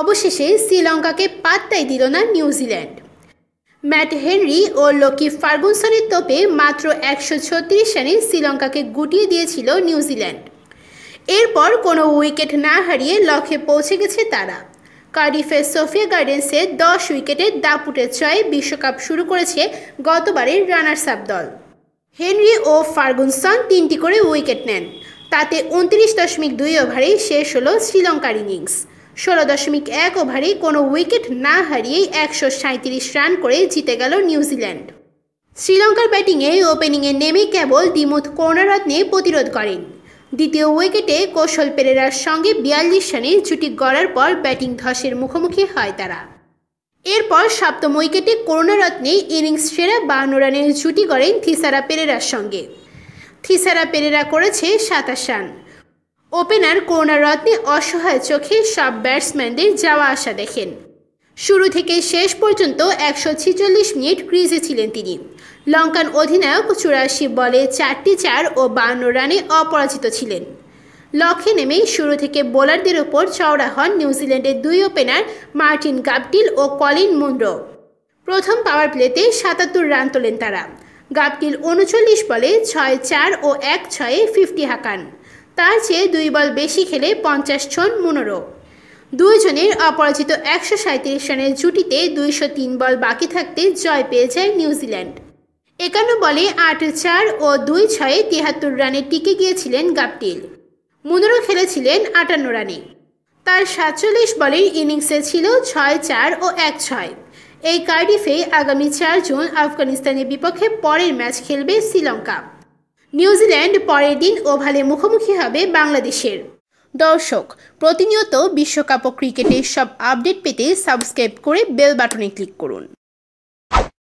অবশেষে শ্রীলঙ্কাকে পাত্তাই দিল না নিউজিল্যান্ড ম্যাট হেনরি ও লকি ফার্গুনসনের তোপে মাত্র একশো ছত্রিশ রানে শ্রীলঙ্কাকে গুটিয়ে দিয়েছিল নিউজিল্যান্ড এরপর কোনো উইকেট না হারিয়ে লক্ষ্যে পৌঁছে গেছে তারা কার্ডিফের সোফিয়া গার্ডেন্সে দশ উইকেটের দাপুটের জয়ে বিশ্বকাপ শুরু করেছে গতবারের রানার্স আপ দল হেনরি ও ফার্গুনসন তিনটি করে উইকেট নেন তাতে উনত্রিশ দশমিক দুই ওভারেই শেষ হলো শ্রীলঙ্কার ইনিংস ষোলো দশমিক এক ওভারে কোনো উইকেট না হারিয়েই একশো সাঁত্রিশ রান করে জিতে গেল নিউজিল্যান্ড শ্রীলঙ্কার ব্যাটিংয়ে ওপেনিংয়ে নেমে কেবল দিমুথ করুণারত্নে প্রতিরোধ করেন দ্বিতীয় উইকেটে কৌশল পেরেরার সঙ্গে বিয়াল্লিশ রানে জুটি গড়ার পর ব্যাটিং ধসের মুখোমুখি হয় তারা এরপর সপ্তম উইকেটে করুণারত্নে ইনিংস সেরা বাহান্ন রানের জুটি গড়েন থিসারা পেরেরার সঙ্গে থিসারা পেরেরা করেছে সাতাশ রান ওপেনার করুণারত্নে অসহায় চোখে সব ব্যাটসম্যানদের যাওয়া আসা দেখেন শুরু থেকে শেষ পর্যন্ত একশো ছেচল্লিশ মিনিট ক্রিজে ছিলেন তিনি লঙ্কান অধিনায়ক চুরাশি বলে চারটি চার ও বান্ন রানে অপরাজিত ছিলেন লক্ষ্যে নেমে শুরু থেকে বোলারদের ওপর চওড়া হন নিউজিল্যান্ডের দুই ওপেনার মার্টিন গাবটিল ও কলিন মুন্ড্রো প্রথম পাওয়ার প্লেতে সাতাত্তর রান তোলেন তারা গাবটিল উনচল্লিশ বলে ছয় চার ও এক ছয়ে ফিফটি হাঁকান তার চেয়ে দুই বল বেশি খেলে পঞ্চাশ জন মুনরো দুইজনের অপরাজিত একশো সাঁত্রিশ রানের জুটিতে দুইশো তিন বল বাকি থাকতে জয় পেয়ে যায় নিউজিল্যান্ড একান্ন বলে আট চার ও দুই ছয়ে তিয়াত্তর রানে টিকে গিয়েছিলেন গাপটিল মুনরো খেলেছিলেন আটান্ন রানে তার সাতচল্লিশ বলের ইনিংসে ছিল ছয় চার ও এক ছয় এই কার্ডিফে আগামী চার জুন আফগানিস্তানের বিপক্ষে পরের ম্যাচ খেলবে শ্রীলঙ্কা নিউজিল্যান্ড পরের দিন ওভালে মুখোমুখি হবে বাংলাদেশের দর্শক প্রতিনিয়ত বিশ্বকাপ ও ক্রিকেটের সব আপডেট পেতে সাবস্ক্রাইব করে বেল বাটনে ক্লিক করুন